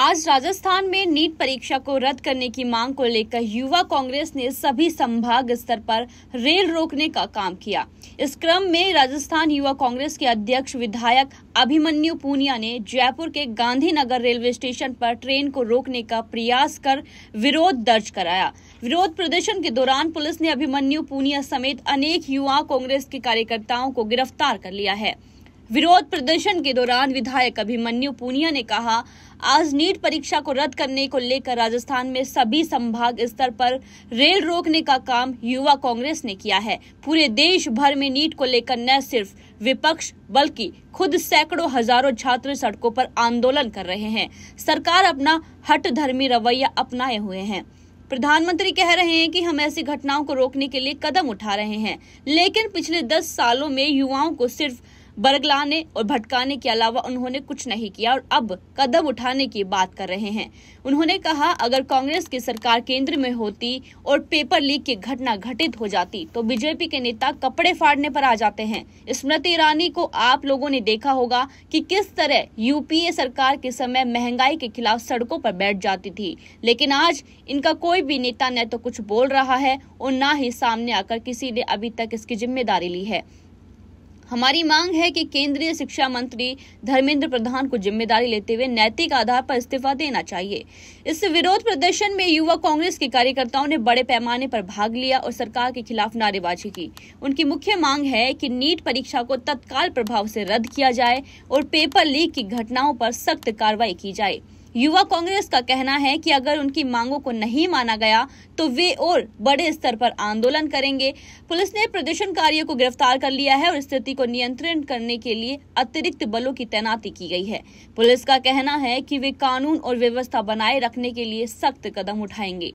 आज राजस्थान में नीट परीक्षा को रद्द करने की मांग को लेकर युवा कांग्रेस ने सभी संभाग स्तर पर रेल रोकने का काम किया इस क्रम में राजस्थान युवा कांग्रेस के अध्यक्ष विधायक अभिमन्यु पूनिया ने जयपुर के गांधीनगर रेलवे स्टेशन पर ट्रेन को रोकने का प्रयास कर विरोध दर्ज कराया विरोध प्रदर्शन के दौरान पुलिस ने अभिमन्यु पूनिया समेत अनेक युवा कांग्रेस के कार्यकर्ताओं को गिरफ्तार कर लिया है विरोध प्रदर्शन के दौरान विधायक अभिमन्यु पूनिया ने कहा आज नीट परीक्षा को रद्द करने को लेकर राजस्थान में सभी संभाग स्तर पर रेल रोकने का काम युवा कांग्रेस ने किया है पूरे देश भर में नीट को लेकर न सिर्फ विपक्ष बल्कि खुद सैकड़ों हजारों छात्र सड़कों पर आंदोलन कर रहे हैं सरकार अपना हट धर्मी रवैया अपनाए हुए है प्रधानमंत्री कह रहे हैं कि हम ऐसी घटनाओं को रोकने के लिए कदम उठा रहे हैं लेकिन पिछले दस सालों में युवाओं को सिर्फ बरगलाने और भटकाने के अलावा उन्होंने कुछ नहीं किया और अब कदम उठाने की बात कर रहे हैं उन्होंने कहा अगर कांग्रेस की सरकार केंद्र में होती और पेपर लीक की घटना घटित हो जाती तो बीजेपी के नेता कपड़े फाड़ने पर आ जाते हैं स्मृति ईरानी को आप लोगों ने देखा होगा कि किस तरह यूपीए सरकार के समय महंगाई के खिलाफ सड़कों पर बैठ जाती थी लेकिन आज इनका कोई भी नेता न तो कुछ बोल रहा है और न ही सामने आकर किसी ने अभी तक इसकी जिम्मेदारी ली है हमारी मांग है कि केंद्रीय शिक्षा मंत्री धर्मेंद्र प्रधान को जिम्मेदारी लेते हुए नैतिक आधार पर इस्तीफा देना चाहिए इस विरोध प्रदर्शन में युवा कांग्रेस के कार्यकर्ताओं ने बड़े पैमाने पर भाग लिया और सरकार के खिलाफ नारेबाजी की उनकी मुख्य मांग है कि नीट परीक्षा को तत्काल प्रभाव से रद्द किया जाए और पेपर लीक की घटनाओं पर सख्त कार्रवाई की जाए युवा कांग्रेस का कहना है कि अगर उनकी मांगों को नहीं माना गया तो वे और बड़े स्तर पर आंदोलन करेंगे पुलिस ने प्रदर्शनकारियों को गिरफ्तार कर लिया है और स्थिति को नियंत्रण करने के लिए अतिरिक्त बलों की तैनाती की गई है पुलिस का कहना है कि वे कानून और व्यवस्था बनाए रखने के लिए सख्त कदम उठाएंगे